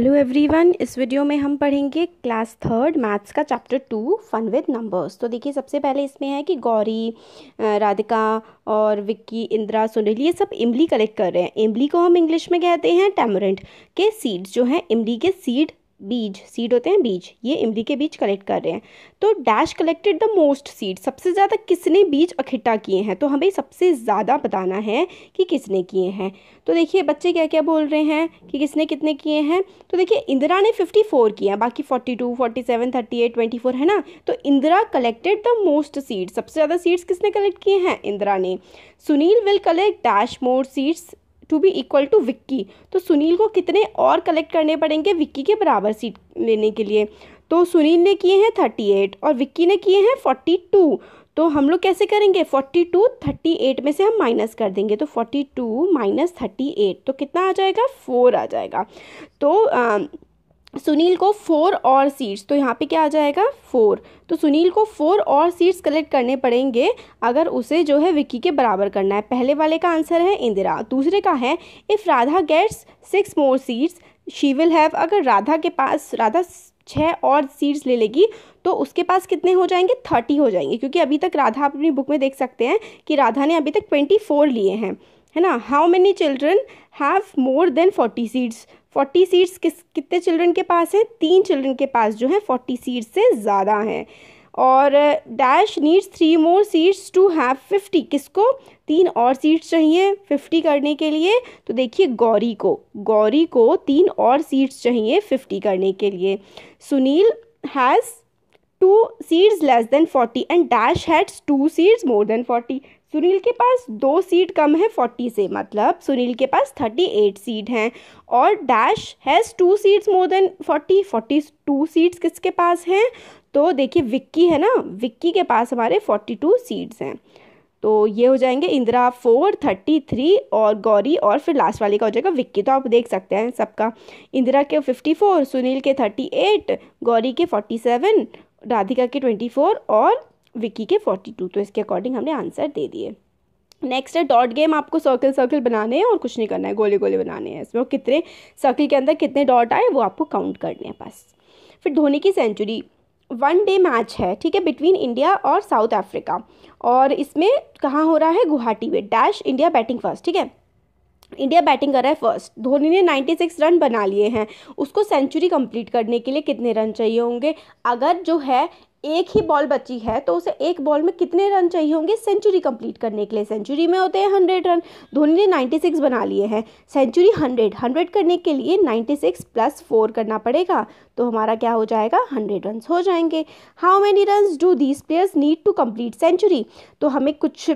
hello everyone इस video में हम पढ़ेंगे क्लास थर्ड मैथ्स का chapter two fun with numbers तो देखिए सबसे पहले इसमें है कि गौरी राधिका और विक्की इंदिरा सुनील ये सब इमली कलेक्ट कर रहे हैं इमली को हम इंग्लिश में कहते हैं टेमरेंट के सीड्स जो हैं इमली के सीड बीज सीड होते हैं बीज ये इमली के बीज कलेक्ट कर रहे हैं तो dash collected the most seed सबसे ज़्यादा किसने बीज इकट्ठा किए हैं तो हमें सबसे ज़्यादा बताना है कि किसने किए हैं तो देखिए बच्चे क्या क्या बोल रहे हैं कि किसने कितने किए हैं तो देखिए इंदिरा ने फिफ्टी फोर किए हैं बाकी forty two forty seven thirty eight twenty four है ना तो Indira collected the most seeds सबसे ज़्यादा सीड्स किसने कलेक्ट किए हैं इंदिरा ने Sunil will collect dash more seeds to be equal to Vicky तो सुनील को कितने और कलेक्ट करने पड़ेंगे विक्की के बराबर सीट लेने के लिए तो सुनील ने किए हैं थर्टी एट और विक्की ने किए हैं फोर्टी टू तो हम लोग कैसे करेंगे फोर्टी टू थर्टी एट में से हम माइनस कर देंगे तो forty two minus thirty eight तो कितना आ जाएगा फोर आ जाएगा तो आ, सुनील को फोर और सीट्स तो यहाँ पे क्या आ जाएगा फोर तो सुनील को फोर और सीट्स कलेक्ट करने पड़ेंगे अगर उसे जो है विक्की के बराबर करना है पहले वाले का आंसर है इंदिरा दूसरे का है if Radha gets six more seeds she will have अगर राधा के पास राधा छः और सीट्स ले लेगी तो उसके पास कितने हो जाएंगे थर्टी हो जाएंगे क्योंकि अभी तक राधा अपनी बुक में देख सकते हैं कि राधा ने अभी तक ट्वेंटी फोर लिए हैं है ना how many children have more than forty seeds forty seeds किस कितने चिल्ड्रन के पास हैं तीन चिल्ड्रन के पास जो है फोर्टी सीड्स से ज़्यादा हैं और dash needs three more seeds to have fifty किसको तीन और सीट्स चाहिए फिफ्टी करने के लिए तो देखिए गौरी को गौरी को तीन और सीट्स चाहिए फिफ्टी करने के लिए Sunil has two seeds less than forty and dash has two seeds more than forty Sunil के पास दो सीट कम है फोर्टी से मतलब सुनील के पास थर्टी एट सीट हैं और dash has two seeds more than forty forty two seeds किसके पास हैं तो देखिए विक्की है ना विक्की के पास हमारे फोर्टी टू सीट्स हैं तो ये हो जाएंगे इंदिरा फोर थर्टी थ्री और गौरी और फिर लास्ट वाले का हो जाएगा विक्की तो आप देख सकते हैं सबका इंदिरा के फिफ्टी फोर सुनील के थर्टी एट गौरी के फोर्टी सेवन राधिका के ट्वेंटी फोर और विकी के फोर्टी टू तो इसके अकॉर्डिंग हमने आंसर दे दिए नेक्स्ट है डॉट गेम आपको सर्कल सर्कल बनाने हैं और कुछ नहीं करना है गोले गोले बनाने हैं इसमें कितने सर्कल के अंदर कितने डॉट आए वो आपको काउंट करने हैं बस फिर धोनी की सेंचुरी वन डे मैच है ठीक है बिटवीन इंडिया और साउथ अफ्रीका और इसमें कहाँ हो रहा है गुवाहाटी में डैश इंडिया बैटिंग फर्स्ट ठीक है इंडिया बैटिंग कर रहा है फर्स्ट धोनी ने 96 रन बना लिए हैं उसको सेंचुरी कंप्लीट करने के लिए कितने रन चाहिए होंगे अगर जो है एक ही बॉल बची है तो उसे एक बॉल में कितने रन चाहिए होंगे सेंचुरी कंप्लीट करने के लिए सेंचुरी में होते हैं हंड्रेड रन धोनी ने नाइन्टी सिक्स बना लिए हैं सेंचुरी हंड्रेड हंड्रेड करने के लिए नाइन्टी सिक्स प्लस फोर करना पड़ेगा तो हमारा क्या हो जाएगा हंड्रेड रन हो जाएंगे how many runs do these players need to complete century तो हमें कुछ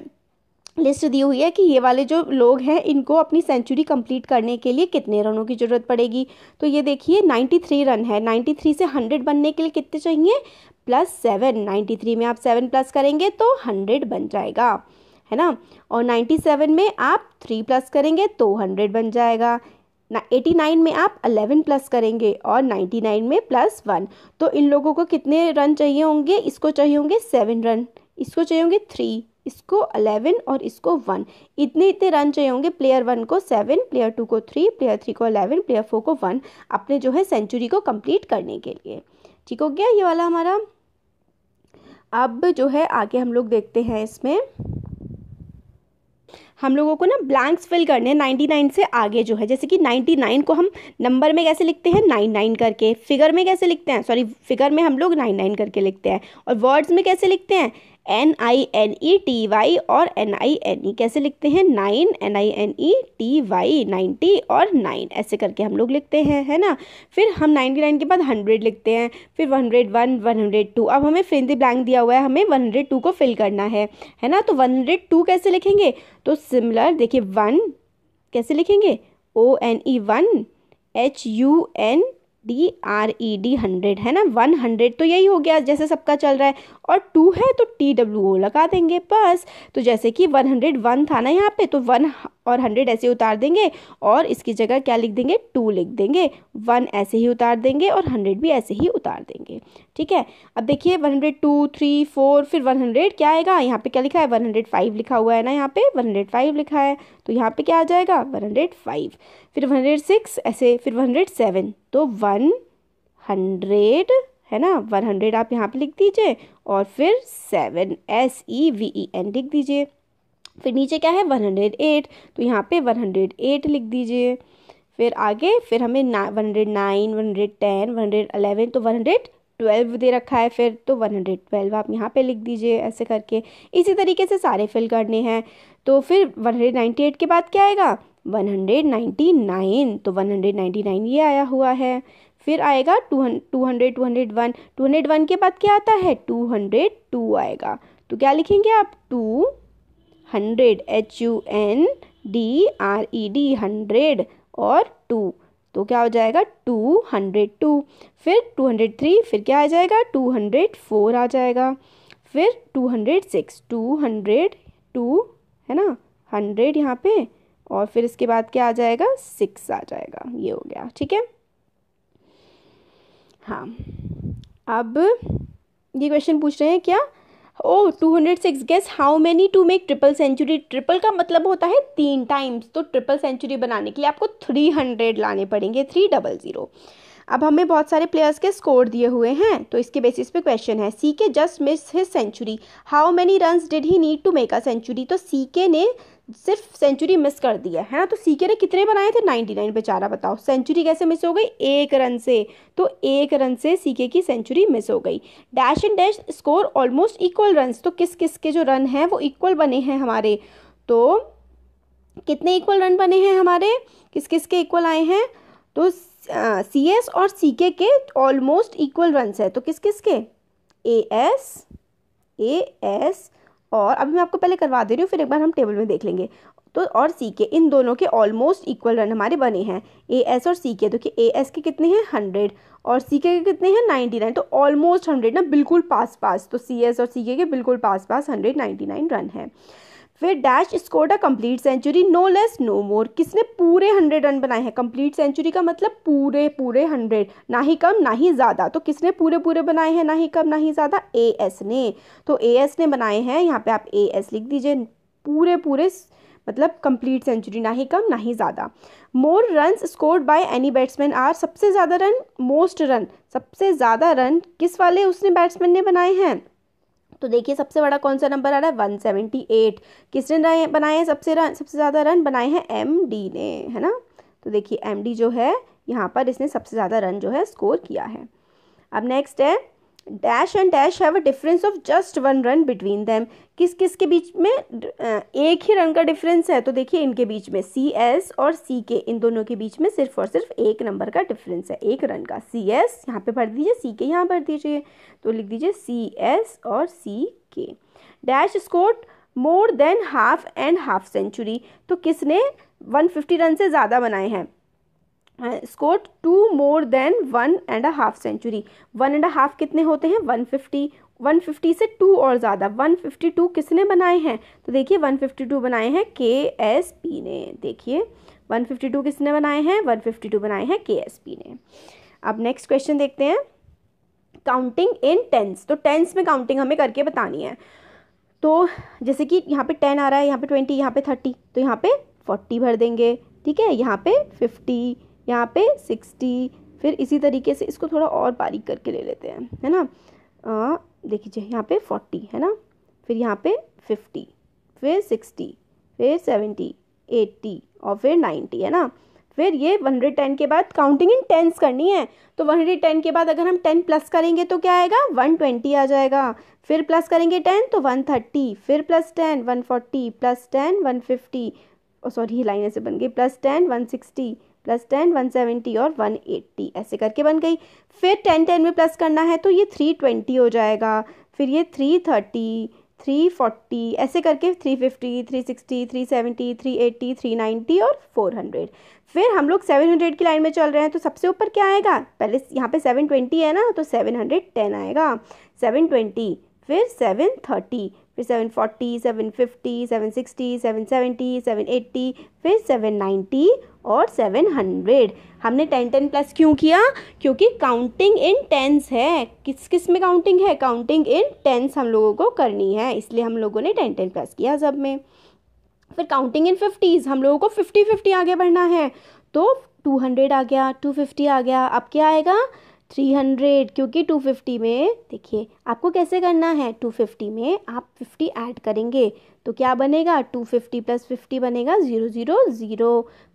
लिस्ट दी हुई है कि ये वाले जो लोग हैं इनको अपनी सेंचुरी कंप्लीट करने के लिए कितने रनों की ज़रूरत पड़ेगी तो ये देखिए 93 रन है 93 से 100 बनने के लिए कितने चाहिए प्लस सेवन नाइन्टी थ्री में आप सेवन प्लस करेंगे तो हंड्रेड बन जाएगा है ना और नाइन्टी सेवन में आप थ्री प्लस करेंगे तो हंड्रेड बन जाएगा एटी नाइन में आप अलेवन प्लस करेंगे और नाइन्टी नाइन में प्लस वन तो इन लोगों को कितने रन चाहिए होंगे इसको चाहिए होंगे सेवन रन इसको चाहिए होंगे थ्री इसको अलेवन और इसको वन इतने इतने रन चाहिए होंगे प्लेयर वन को सेवन प्लेयर टू को थ्री प्लेयर थ्री को अलेवन प्लेयर फोर को वन अपने जो है सेंचुरी को कंप्लीट करने के लिए ठीक हो गया ये वाला हमारा अब जो है आगे हम लोग देखते हैं इसमें हम लोगों को ना ब्लैंक्स फिल करने हैं 99 से आगे जो है जैसे कि 99 को हम नंबर में कैसे लिखते हैं 99 करके फिगर में कैसे लिखते हैं सॉरी फिगर में हम लोग 99 करके लिखते हैं और वर्ड्स में कैसे लिखते हैं N I N E T Y और एन आई एन ई कैसे लिखते हैं nine N I N E e T Y ninety और नाइन ऐसे करके हम लोग लिखते हैं है ना फिर हम नाइन्टी नाइन के बाद हंड्रेड लिखते हैं फिर one hundred one one hundred two अब हमें फिर द ब्लैंक दिया हुआ है हमें वन हंड्रेड टू को फिल करना है है ना तो वन हंड्रेड टू कैसे लिखेंगे तो सिमिलर देखिए वन कैसे लिखेंगे O N E one H U N D R E D hundred है ना वन हंड्रेड तो यही हो गया जैसे सबका चल रहा है और टू है तो टी डब्ल्यू ओ लगा देंगे बस तो जैसे कि वन हंड्रेड वन था ना यहाँ पे तो वन और हंड्रेड ऐसे उतार देंगे और इसकी जगह क्या लिख देंगे टू लिख देंगे वन ऐसे ही उतार देंगे और हंड्रेड भी ऐसे ही उतार देंगे ठीक है अब देखिए one hundred two three four फिर वन हंड्रेड क्या आएगा यहाँ पे क्या लिखा है वन हंड्रेड फाइव लिखा हुआ है ना यहाँ पे वन हंड्रेड फाइव लिखा है तो यहाँ पे क्या आ जाएगा वन हंड्रेड फाइव फिर वन हंड्रेड सिक्स ऐसे फिर वन हंड्रेड सेवन तो वन हंड्रेड है ना वन हंड्रेड आप यहाँ पे लिख दीजिए और फिर seven S E V E N लिख दीजिए फिर नीचे क्या है वन हंड्रेड एट तो यहाँ पे वन हंड्रेड एट लिख दीजिए फिर आगे फिर हमें ना one hundred nine one hundred ten one hundred eleven तो वन हंड्रेड ट्वेल्व दे रखा है फिर तो वन हंड्रेड ट्वेल्व आप यहाँ पे लिख दीजिए ऐसे करके इसी तरीके से सारे फिल करने हैं तो फिर वन हंड्रेड नाइन्टी एट के बाद क्या आएगा वन हंड्रेड नाइन्टी नाइन तो वन हंड्रेड नाइन्टी नाइन ये आया हुआ है फिर आएगा two two hundred two hundred one two hundred one के बाद क्या आता है टू हंड्रेड टू आएगा तो क्या लिखेंगे आप two hundred H U N D R E D hundred और टू तो क्या हो जाएगा टू हंड्रेड टू फिर टू हंड्रेड थ्री फिर क्या आ जाएगा टू हंड्रेड फोर आ जाएगा फिर two hundred six two hundred two है ना हंड्रेड यहाँ पे और फिर इसके बाद क्या आ जाएगा सिक्स आ जाएगा ये हो गया ठीक है हाँ अब ये क्वेश्चन पूछ रहे हैं क्या oh two hundred six guess how many to make triple century triple का मतलब होता है तीन टाइम्स तो ट्रिपल सेंचुरी बनाने के लिए आपको थ्री हंड्रेड लाने पड़ेंगे थ्री डबल ज़ीरो अब हमें बहुत सारे प्लेयर्स के स्कोर दिए हुए हैं तो इसके बेसिस पे क्वेश्चन है C K just miss his century how many runs did he need to make a century तो सी के ने सिर्फ सेंचुरी मिस कर दिया है ना तो सीके ने कितने बनाए थे नाइन्टी नाइन बेचारा बताओ सेंचुरी कैसे मिस हो गई एक रन से तो एक रन से सीके की सेंचुरी मिस हो गई dash and dash score almost equal run तो किस किस के जो रन हैं वो इक्वल बने हैं हमारे तो कितने इक्वल रन बने हैं हमारे किस किस के इक्वल आए हैं तो सी एस और सी के के ऑलमोस्ट इक्वल रन है तो किस किस के ए एस ए एस और अभी मैं आपको पहले करवा दे रही हूँ फिर एक बार हम टेबल में देख लेंगे तो और सी के इन दोनों के ऑलमोस्ट इक्वल रन हमारे बने हैं ए एस और सी के तो कि ए एस के कितने हैं हंड्रेड और सी के कितने हैं नाइन्टी नाइन तो ऑलमोस्ट हंड्रेड ना बिल्कुल पास पास तो सी एस और सी के बिल्कुल पास पास हंड्रेड नाइन्टी नाइन रन है फिर dash scored a complete century no less no more किसने पूरे हंड्रेड रन बनाए हैं कंप्लीट सेंचुरी का मतलब पूरे पूरे हंड्रेड ना ही कम ना ही ज़्यादा तो किसने पूरे पूरे बनाए हैं ना ही कम ना ही ज़्यादा ए एस ने तो ए एस ने बनाए हैं यहाँ पे आप ए एस लिख दीजिए पूरे पूरे मतलब कंप्लीट सेंचुरी ना ही कम ना ही ज़्यादा more run scored by any batsman are सबसे ज़्यादा रन मोस्ट रन सबसे ज़्यादा रन किस वाले उसने बैट्समैन ने बनाए हैं तो देखिए सबसे बड़ा कौन सा नंबर आ रहा है वन सेवेंटी एट किसने बनाए हैं सबसे रन सबसे ज़्यादा रन बनाए हैं एम डी ने है ना तो देखिए एम डी जो है यहाँ पर इसने सबसे ज़्यादा रन जो है स्कोर किया है अब नेक्स्ट है dash and dash have a difference of just one run between them किस किस के बीच में एक ही रन का डिफरेंस है तो देखिए इनके बीच में सी एस और सी के इन दोनों के बीच में सिर्फ और सिर्फ एक नंबर का डिफरेंस है एक रन का सी एस यहाँ पर भर दीजिए सी के यहाँ भर दीजिए तो लिख दीजिए सी एस और C K dash score more than half and half century तो किसने 150 रन से ज़्यादा बनाए हैं scored to more than one and a half century one and a half कितने होते हैं वन फिफ्टी वन फिफ्टी से टू और ज़्यादा वन फिफ्टी टू किसने बनाए हैं तो देखिए वन फिफ्टी टू बनाए हैं के एस पी ने देखिए वन फिफ्टी टू किसने बनाए हैं वन फिफ्टी टू बनाए हैं के एस पी ने अब नेक्स्ट क्वेश्चन देखते हैं काउंटिंग इन टेंस तो टेंस में काउंटिंग हमें करके बतानी है तो जैसे कि यहाँ पे टेन आ रहा है यहाँ पे ट्वेंटी यहाँ पे थर्टी तो यहाँ पे फोर्टी भर देंगे ठीक है यहाँ पे फिफ्टी यहाँ पे सिक्सटी फिर इसी तरीके से इसको थोड़ा और बारीक करके ले लेते हैं है ना देखिए यहाँ पे फोर्टी है ना फिर यहाँ पे फिफ्टी फिर सिक्सटी फिर सेवेंटी एट्टी और फिर नाइन्टी है ना फिर ये वन हंड्रेड टेन के बाद काउंटिंग इन टेंस करनी है तो वन हंड्रेड टेन के बाद अगर हम टेन प्लस करेंगे तो क्या आएगा वन ट्वेंटी आ जाएगा फिर प्लस करेंगे टेन तो वन थर्टी फिर plus ten one forty plus ten one fifty sorry ये लाइन ऐसे बन गई plus ten one sixty plus ten one seventy और वन एट्टी ऐसे करके बन गई फिर टेन टेन में प्लस करना है तो ये थ्री ट्वेंटी हो जाएगा फिर ये थ्री थर्टी थ्री फोर्टी ऐसे करके three fifty three sixty three seventy three eighty three ninety और फोर हंड्रेड फिर हम लोग सेवन हंड्रेड की लाइन में चल रहे हैं तो सबसे ऊपर क्या आएगा पहले यहाँ पे सेवन ट्वेंटी है ना तो सेवन हंड्रेड टेन आएगा सेवन ट्वेंटी फिर सेवन थर्टी फिर seven forty seven fifty seven sixty seven seventy seven eighty फिर सेवन नाइन्टी और सेवन हंड्रेड हमने टेन टेन प्लस क्यों किया क्योंकि काउंटिंग इन टेंस है किस किस में काउंटिंग है काउंटिंग इन टेंस हम लोगों को करनी है इसलिए हम लोगों ने टेन टेन प्लस किया सब में फिर काउंटिंग इन फिफ्टीज़ हम लोगों को फिफ्टी फिफ्टी आगे बढ़ना है तो टू हंड्रेड आ गया टू फिफ्टी आ गया अब क्या आएगा थ्री हंड्रेड क्योंकि टू फिफ्टी में देखिए आपको कैसे करना है टू फिफ्टी में आप फिफ्टी ऐड करेंगे तो क्या बनेगा टू फिफ्टी प्लस फिफ्टी बनेगा zero zero zero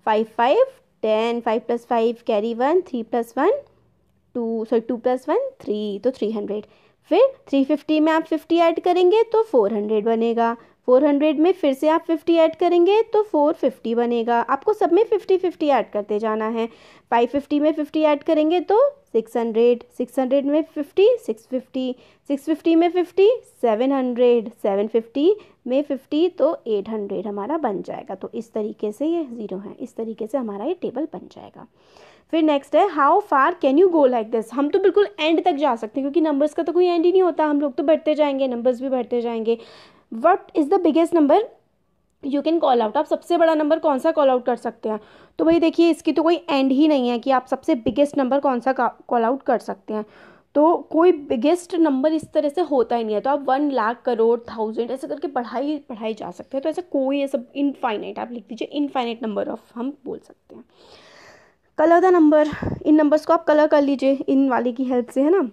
five five ten five plus five carry one three plus one two sorry two plus one three तो थ्री हंड्रेड फिर थ्री फिफ्टी में आप फिफ्टी ऐड करेंगे तो फोर हंड्रेड बनेगा 400 में फिर से आप 50 ऐड करेंगे तो 450 बनेगा आपको सब में 50 50 ऐड करते जाना है 550 में 50 ऐड करेंगे तो 600 600 में 50 650 650 में 50 700 750 में 50 तो 800 हमारा बन जाएगा तो इस तरीके से ये ज़ीरो है इस तरीके से हमारा ये टेबल बन जाएगा फिर नेक्स्ट है how far can you go like this हम तो बिल्कुल एंड तक जा सकते हैं क्योंकि नंबर्स का तो कोई एंड ही नहीं होता हम लोग तो बढ़ते जाएंगे नंबर्स भी बढ़ते जाएंगे what is the biggest number you can call out आप सबसे बड़ा नंबर कौन सा कॉल आउट कर सकते हैं तो भाई देखिए इसकी तो कोई एंड ही नहीं है कि आप सबसे बिगेस्ट नंबर कौन सा कॉल आउट कर सकते हैं तो कोई बिगेस्ट नंबर इस तरह से होता ही नहीं है तो आप वन लाख करोड़ थाउजेंड ऐसे करके पढ़ाई पढ़ाई जा सकते हैं तो ऐसा कोई ऐसा इनफाइनाइट आप लिख दीजिए इनफाइनाइट नंबर ऑफ हम बोल सकते हैं colour the number in numbers को आप कलर कर लीजिए इन वाले की हेल्प से है ना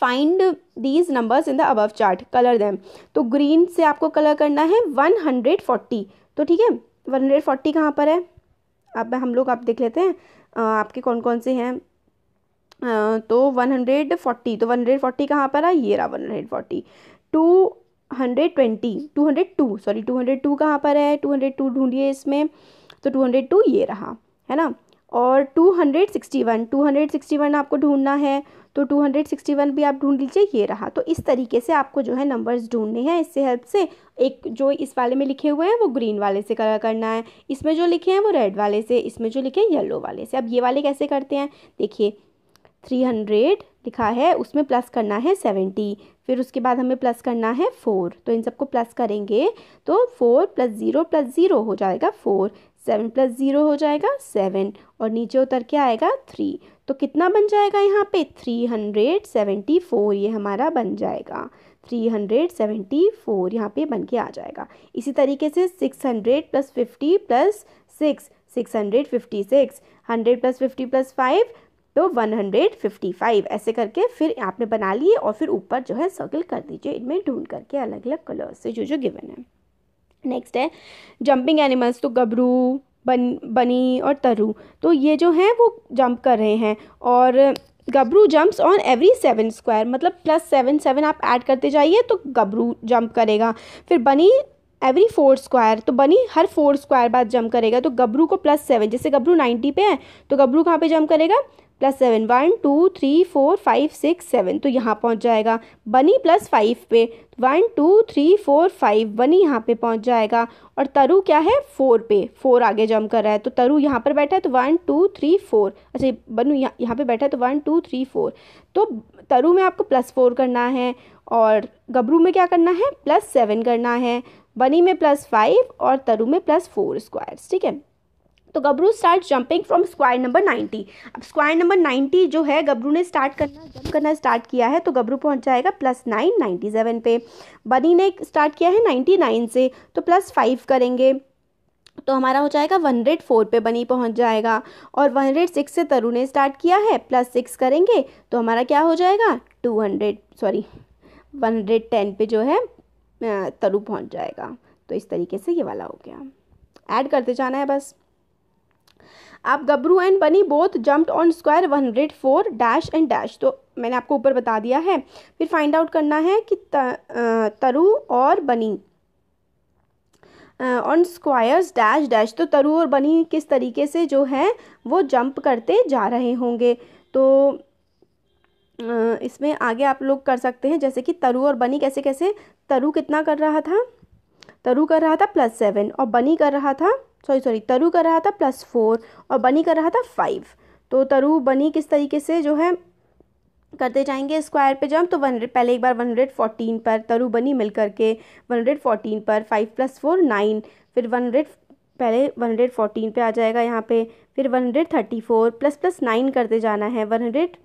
find these numbers in the above chart colour them तो ग्रीन से आपको कलर करना है वन हंड्रेड फोर्टी तो ठीक है वन हंड्रेड फोर्टी कहाँ पर है अब हम लोग आप देख लेते हैं आ, आपके कौन कौन से हैं तो वन हंड्रेड फोर्टी तो वन हंड्रेड फोर्टी कहाँ पर है ये रहा one hundred forty two hundred twenty two hundred two sorry two hundred two कहाँ पर है टू हंड्रेड टू ढूंढिए इसमें तो टू हंड्रेड टू ये रहा है ना और 261 261 आपको ढूंढना है तो 261 भी आप ढूंढ लीजिए ये रहा तो इस तरीके से आपको जो है नंबर्स ढूंढने हैं इससे हेल्प से एक जो इस वाले में लिखे हुए हैं वो ग्रीन वाले से कलर करना है इसमें जो लिखे हैं वो रेड वाले से इसमें जो लिखे हैं येलो वाले से अब ये वाले कैसे करते हैं देखिए थ्री हंड्रेड लिखा है उसमें प्लस करना है सेवेंटी फिर उसके बाद हमें प्लस करना है फोर तो इन सबको प्लस करेंगे तो four plus zero plus zero हो जाएगा फोर सेवन प्लस ज़ीरो हो जाएगा सेवन और नीचे उतर के आएगा थ्री तो कितना बन जाएगा यहाँ पे थ्री हंड्रेड सेवेंटी फोर ये हमारा बन जाएगा थ्री हंड्रेड सेवेंटी फोर यहाँ पे बन के आ जाएगा इसी तरीके से six hundred plus fifty plus six six hundred fifty six hundred plus fifty plus five तो वन हंड्रेड फिफ्टी फाइव ऐसे करके फिर आपने बना लिए और फिर ऊपर जो है सर्कल कर दीजिए इनमें ढूंढ करके अलग अलग कलर्स से जो जो गिवन है नेक्स्ट है जंपिंग एनिमल्स तो गबरू बन बनी और तरु तो ये जो हैं वो जंप कर रहे हैं और Gabru jumps on every seven square मतलब प्लस सेवन सेवन आप ऐड करते जाइए तो गबरू जंप करेगा फिर बनी एवरी फोर स्क्वायर तो बनी हर फोर स्क्वायर बाद जंप करेगा तो गबरू को प्लस सेवन जैसे गबरू नाइन्टी पे है तो गबरू कहाँ पे जंप करेगा plus seven one two three four five six seven तो यहाँ पहुँच जाएगा बनी प्लस फाइव पे one two three four five Bunny यहाँ पे पहुँच जाएगा और तरु क्या है फोर पे फोर आगे जम कर रहा है तो तरु यहाँ पर बैठा है तो वन टू थ्री फोर अच्छा बनू यहाँ यहाँ पर बैठा है तो वन टू थ्री फोर तो तरु में आपको प्लस फोर करना है और गबरू में क्या करना है प्लस सेवन करना है बनी में प्लस फाइव और तरु में प्लस फोर स्क्वायर्स ठीक है तो Gabru start jumping from square number 90 अब स्क्वायर नंबर 90 जो है गबरू ने स्टार्ट करना जंप करना स्टार्ट किया है तो गबरू पहुंच जाएगा प्लस नाइन नाइन्टी सेवन पे बनी ने स्टार्ट किया है नाइन्टी नाइन से तो प्लस फाइव करेंगे तो हमारा हो जाएगा वन हंड्रेड फोर पर बनी पहुंच जाएगा और वन हंड्रेड सिक्स से तरु ने स्टार्ट किया है प्लस सिक्स करेंगे तो हमारा क्या हो जाएगा two hundred sorry one hundred ten पे जो है तरु पहुंच जाएगा तो इस तरीके से ये वाला हो गया ऐड करते जाना है बस अब Gabru and Bunny both jump on square one hundred four dash and dash तो मैंने आपको ऊपर बता दिया है फिर फाइंड आउट करना है कि तरु और बनी ऑन स्क्वायर्स डैश डैश तो तरु और बनी किस तरीके से जो है वो जंप करते जा रहे होंगे तो इसमें आगे आप लोग कर सकते हैं जैसे कि तरु और बनी कैसे कैसे तरु कितना कर रहा था तरु कर रहा था प्लस सेवन और बनी कर रहा था सॉरी सॉरी तरु कर रहा था प्लस फोर और बनी कर रहा था फाइव तो तरु बनी किस तरीके से जो है करते जाएंगे स्क्वायर पे जंप तो वन पहले एक बार वन हंड्रेड फोर्टीन पर तरु बनी मिल करके वन हंड्रेड फोर्टीन पर फाइव प्लस फोर नाइन फिर वन हंड्रेड पहले वन हंड्रेड फोर्टीन पर आ जाएगा यहाँ पे फिर one hundred thirty four plus plus nine करते जाना है one hundred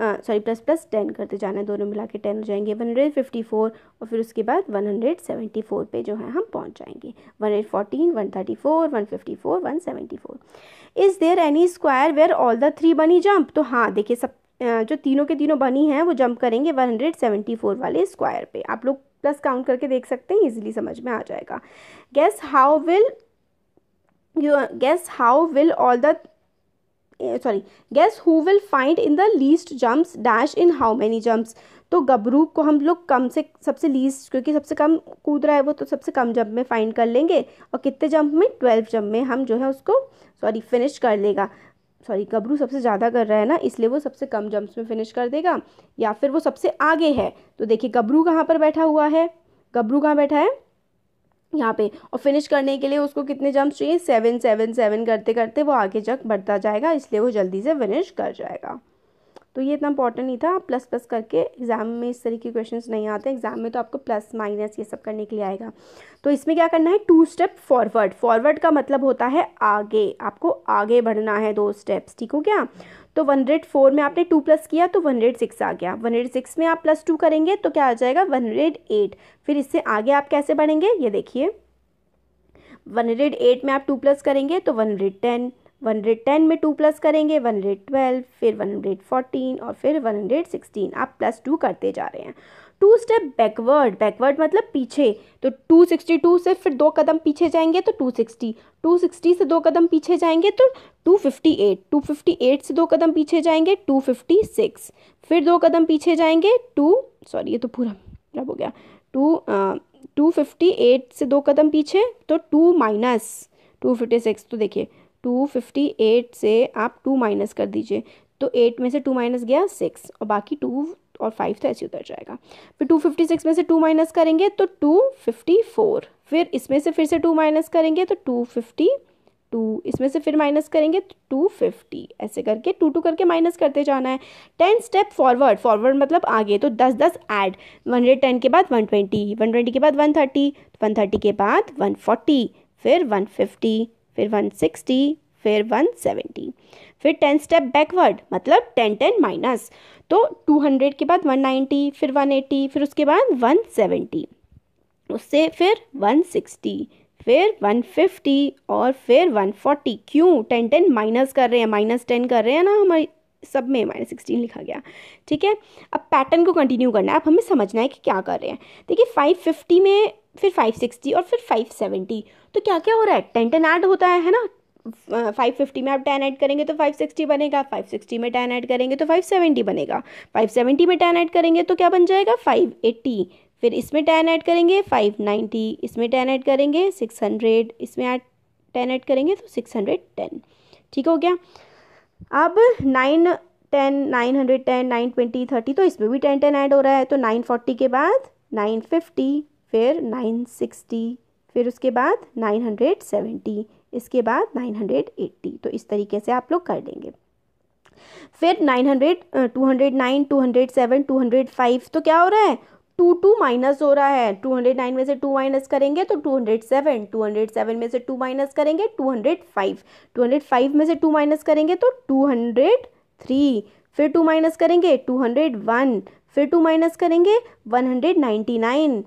sorry plus plus ten करते जाना है दोनों मिला के टेन हो जाएंगे वन हंड्रेड फिफ्टी फोर और फिर उसके बाद वन हंड्रेड सेवेंटी फोर पे जो है हम पहुंच जाएंगे one hundred fourteen one thirty four one fifty four one seventy four is there any square where all the three Bunny jump तो हाँ देखिए सब जो तीनों के तीनों बनी हैं वो जंप करेंगे वन हंड्रेड सेवेंटी फोर वाले स्क्वायर पे आप लोग प्लस काउंट करके देख सकते हैं इजिली समझ में आ जाएगा guess how will you guess how will all the sorry guess who will find in the least jumps dash in how many jumps तो गबरू को हम लोग कम से सबसे लीस्ट क्योंकि सबसे कम कूद रहा है वो तो सबसे कम जंप में फाइंड कर लेंगे और कितने जंप में ट्वेल्व जंप में हम जो है उसको सॉरी फिनिश कर लेगा सॉरी गबरू सबसे ज़्यादा कर रहा है ना इसलिए वो सबसे कम जंप्स में फिनिश कर देगा या फिर वो सबसे आगे है तो देखिए गबरू कहाँ पर बैठा हुआ है गबरू कहाँ बैठा है यहाँ पे और फिनिश करने के लिए उसको कितने जंप्स चाहिए सेवन सेवन सेवन करते करते वो आगे तक बढ़ता जाएगा इसलिए वो जल्दी से फिनिश कर जाएगा तो ये इतना इंपॉर्टेंट नहीं था प्लस प्लस करके एग्ज़ाम में इस तरीके के क्वेश्चंस नहीं आते एग्ज़ाम में तो आपको प्लस माइनस ये सब करने के लिए आएगा तो इसमें क्या करना है टू स्टेप फॉरवर्ड फॉरवर्ड का मतलब होता है आगे आपको आगे बढ़ना है दो स्टेप्स ठीक हो गया तो वन फोर में आपने टू प्लस किया तो वन सिक्स आ गया वन सिक्स में आप प्लस टू करेंगे तो क्या आ जाएगा वन एट फिर इससे आगे आप कैसे बढ़ेंगे ये देखिए वन एट में आप टू प्लस करेंगे तो one ten one hundred ten में टू प्लस करेंगे वन हंड्रेड ट्वेल्व फिर वन हंड्रेड फोर्टीन और फिर वन हंड्रेड सिक्सटीन आप प्लस टू करते जा रहे हैं टू स्टेप बैकवर्ड बैकवर्ड मतलब पीछे तो टू सिक्सटी टू से फिर दो कदम पीछे जाएंगे तो टू सिक्सटी टू सिक्सटी से दो कदम पीछे जाएंगे तो two fifty eight two fifty eight से दो कदम पीछे जाएंगे टू फिफ्टी सिक्स फिर दो कदम पीछे जाएंगे टू सॉरी ये तो पूरा खराब हो गया टू टू फिफ्टी एट से दो कदम पीछे तो two minus two fifty six तो देखिए टू फिफ्टी एट से आप टू माइनस कर दीजिए तो एट में से टू माइनस गया सिक्स और बाकी टू और फाइव तो ऐसे उतर जाएगा फिर टू फिफ्टी सिक्स में से टू माइनस करेंगे तो टू फिफ्टी फोर फिर इसमें से फिर से टू माइनस करेंगे तो टू फिफ्टी टू इसमें से फिर माइनस करेंगे तो टू फिफ्टी ऐसे करके टू टू करके माइनस करते जाना है टेन स्टेप फॉरवर्ड फॉरवर्ड मतलब आगे तो दस दस ऐड वन हंड्रेड टेन के बाद वन ट्वेंटी वन ट्वेंटी के बाद वन थर्टी वन थर्टी के बाद वन फोर्टी फिर वन फिफ्टी फिर 160 फिर 170 फिर 10 स्टेप बैकवर्ड मतलब 10 10 माइनस तो 200 के बाद 190 फिर 180 फिर उसके बाद 170 उससे फिर 160 फिर 150 और फिर 140 क्यों टेन टेन माइनस कर रहे हैं माइनस टेन कर रहे हैं ना हमारी सब में माइनस सिक्सटीन लिखा गया ठीक है अब पैटर्न को कंटिन्यू करना है अब हमें समझना है कि क्या कर रहे हैं देखिए 550 में फिर 560 और फिर 570 तो क्या क्या हो रहा है टेन टेन ऐड होता है है ना 550 में आप 10 ऐड करेंगे तो 560 बनेगा 560 में 10 ऐड करेंगे तो 570 बनेगा 570 में 10 ऐड करेंगे तो क्या बन जाएगा 580 फिर इसमें 10 ऐड करेंगे 590 इसमें 10 ऐड करेंगे 600 इसमें ऐड टेन ऐड करेंगे तो 610 ठीक हो गया अब nine ten nine hundred ten nine twenty thirty तो इसमें भी टेन टेन ऐड हो रहा है तो नाइन फोर्टी के बाद नाइन फिफ्टी फिर 960 फिर उसके बाद 970 इसके बाद 980 तो इस तरीके से आप लोग कर देंगे फिर 900 209 207 205 तो क्या हो रहा है टू टू माइनस हो रहा है टू हंड्रेड नाइन में से टू माइनस करेंगे तो two hundred seven two hundred seven में से टू माइनस करेंगे two hundred five two hundred five में से टू माइनस करेंगे तो टू हंड्रेड थ्री फिर टू माइनस करेंगे टू हंड्रेड वन फिर टू माइनस करेंगे वन हंड्रेड नाइन्टी नाइन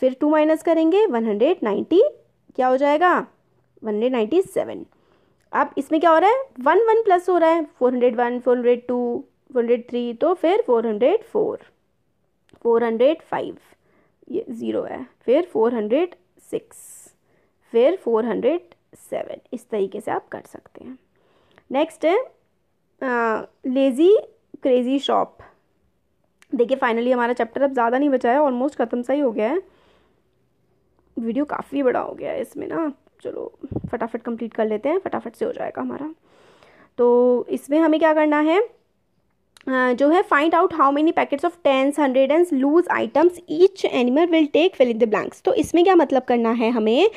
फिर टू माइनस करेंगे वन हंड्रेड नाइन्टी क्या हो जाएगा वन हंड्रेड नाइन्टी सेवन अब इसमें क्या हो रहा है वन वन प्लस हो रहा है four hundred one four hundred two four hundred three तो फिर four hundred four four hundred five ये ज़ीरो है फिर फोर हंड्रेड सिक्स फिर फोर हंड्रेड सेवन इस तरीके से आप कर सकते हैं नेक्स्ट है लेज़ी क्रेज़ी शॉप देखिए फाइनली हमारा चैप्टर अब ज़्यादा नहीं बचा है ऑलमोस्ट ख़त्म सा ही हो गया है वीडियो काफ़ी बड़ा हो गया है इसमें ना चलो फटाफट कंप्लीट कर लेते हैं फटाफट से हो जाएगा हमारा तो इसमें हमें क्या करना है जो है find out how many packets of tens hundred and loose items each animal will take fill in the blanks तो इसमें क्या मतलब करना है हमें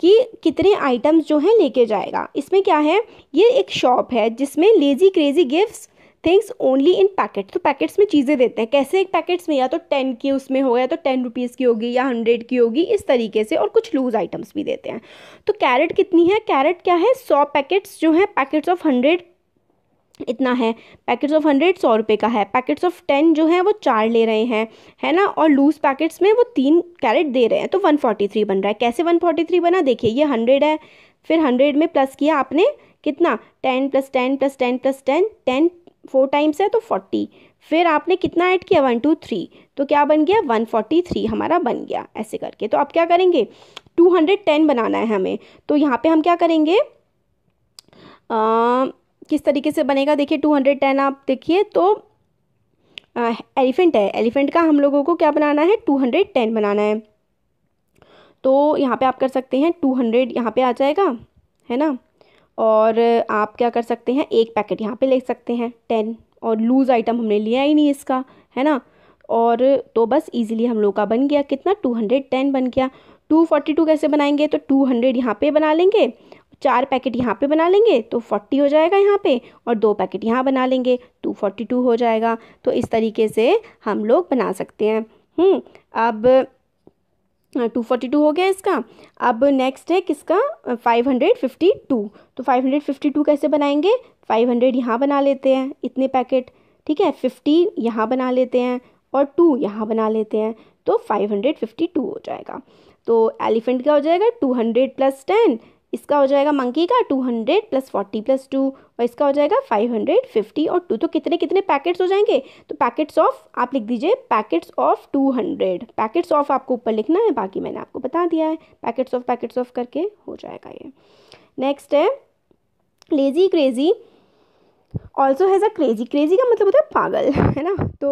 कि कितने आइटम्स जो हैं लेके जाएगा इसमें क्या है ये एक शॉप है जिसमें lazy crazy gifts things only in packet तो पैकेट्स में चीज़ें देते हैं कैसे एक पैकेट्स में या तो टेन की उसमें हो या तो टेन रुपीज़ की होगी या हंड्रेड की होगी इस तरीके से और कुछ लूज आइटम्स भी देते हैं तो कैरेट कितनी है कैरेट क्या है सौ पैकेट्स जो है पैकेट्स ऑफ हंड्रेड इतना है पैकेट्स ऑफ हंड्रेड सौ रुपये का है पैकेट्स ऑफ टेन जो है वो चार ले रहे हैं है ना और लूज पैकेट्स में वो तीन कैरेट दे रहे हैं तो वन फोर्टी थ्री बन रहा है कैसे वन फोर्टी थ्री बना देखिए ये हंड्रेड है फिर हंड्रेड में प्लस किया आपने कितना ten plus ten plus ten plus ten ten four times है तो फोर्टी फिर आपने कितना ऐड किया वन टू थ्री तो क्या बन गया वन फोर्टी थ्री हमारा बन गया ऐसे करके तो आप क्या करेंगे टू हंड्रेड टेन बनाना है हमें तो यहाँ पे हम क्या करेंगे आ, किस तरीके से बनेगा देखिए टू हंड्रेड टेन आप देखिए तो एलिफेंट है एलिफेंट का हम लोगों को क्या बनाना है टू हंड्रेड टेन बनाना है तो यहाँ पे आप कर सकते हैं टू हंड्रेड यहाँ पर आ जाएगा है ना और आप क्या कर सकते हैं एक पैकेट यहाँ पे ले सकते हैं टेन और लूज़ आइटम हमने लिया ही नहीं इसका है ना और तो बस इजीली हम लोग का बन गया कितना टू हंड्रेड टेन बन गया टू फोर्टी टू कैसे बनाएंगे तो टू हंड्रेड यहाँ पर बना लेंगे चार पैकेट यहाँ पे बना लेंगे तो फोर्टी हो जाएगा यहाँ पे और दो पैकेट यहाँ बना लेंगे टू फोर्टी टू हो जाएगा तो इस तरीके से हम लोग बना सकते हैं हम्म, अब टू फोर्टी टू हो गया इसका अब नेक्स्ट है किसका फाइव हंड्रेड फिफ्टी टू तो फाइव हंड्रेड फिफ्टी टू कैसे बनाएंगे फाइव हंड्रेड यहाँ बना लेते हैं इतने पैकेट ठीक है फिफ्टी यहाँ बना लेते हैं और टू यहाँ बना लेते हैं तो फाइव हंड्रेड फिफ्टी टू हो जाएगा तो एलिफेंट क्या हो जाएगा टू हंड्रेड प्लस टेन इसका हो जाएगा मंकी का two hundred plus forty plus two और इसका हो जाएगा फाइव हंड्रेड फिफ्टी और टू तो कितने कितने पैकेट्स हो जाएंगे तो पैकेट्स ऑफ आप लिख दीजिए packets of two hundred packets of आपको ऊपर लिखना है बाकी मैंने आपको बता दिया है पैकेट्स ऑफ पैकेट्स ऑफ करके हो जाएगा ये नेक्स्ट है lazy crazy also has a crazy crazy का मतलब होता है पागल है ना तो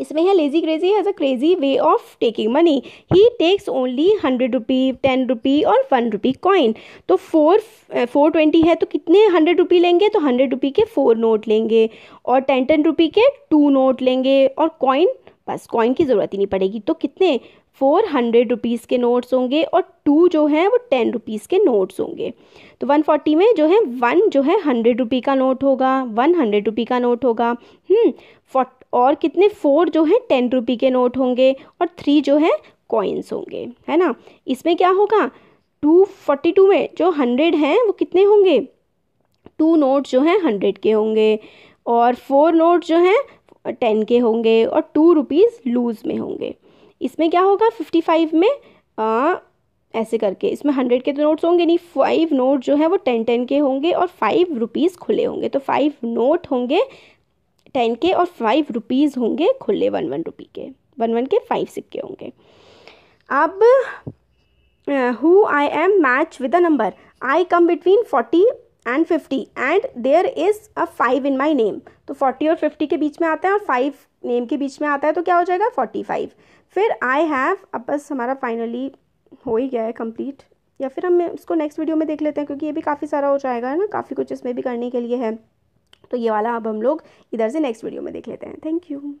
इसमें है lazy crazy has a crazy way of taking money he takes only hundred rupee ten rupee और वन रुपी कॉइन तो फोर फोर ट्वेंटी है तो कितने हंड्रेड रुपी लेंगे तो हंड्रेड रुपी के फोर नोट लेंगे और टेन टेन रुपी के टू नोट लेंगे और कॉइन बस कॉइन की ज़रूरत ही नहीं पड़ेगी तो कितने फोर हंड्रेड रुपीज़ के नोट्स होंगे और टू जो है वो टेन रुपीज़ के नोट्स होंगे तो वन फोर्टी में जो है वन जो है हंड्रेड रुपी का नोट होगा वन हंड्रेड रुपी का नोट होगा फोर्टी हम्म, और कितने फोर जो हैं टेन रुपी के नोट होंगे और थ्री जो है कॉइन्स होंगे है ना इसमें क्या होगा टू फोर्टी टू में जो हंड्रेड हैं वो कितने होंगे टू नोट जो हैं हंड्रेड के होंगे और फोर नोट जो हैं टेन के होंगे और टू रुपीज़ लूज़ में होंगे इसमें क्या होगा फिफ्टी फाइव में आ, ऐसे करके इसमें हंड्रेड के तो नोट्स होंगे नहीं फाइव नोट जो है वो टेन टेन के होंगे और फाइव रुपीज़ खुले होंगे तो फाइव नोट होंगे टेन के और फाइव रुपीज़ होंगे खुले वन वन रुपी के वन वन के फाइव सिक्के होंगे अब who I am match with a number I come between forty and fifty and there is a five in my name तो फोर्टी और फिफ्टी के बीच में आता है और फाइव नेम के बीच में आता है तो क्या हो जाएगा फोर्टी फाइव फिर आई हैव अब बस हमारा फाइनली हो ही गया है कंप्लीट या फिर हम इसको नेक्स्ट वीडियो में देख लेते हैं क्योंकि ये भी काफ़ी सारा हो जाएगा है ना काफ़ी कुछ इसमें भी करने के लिए है तो ये वाला अब हम लोग इधर से नेक्स्ट वीडियो में देख लेते हैं थैंक यू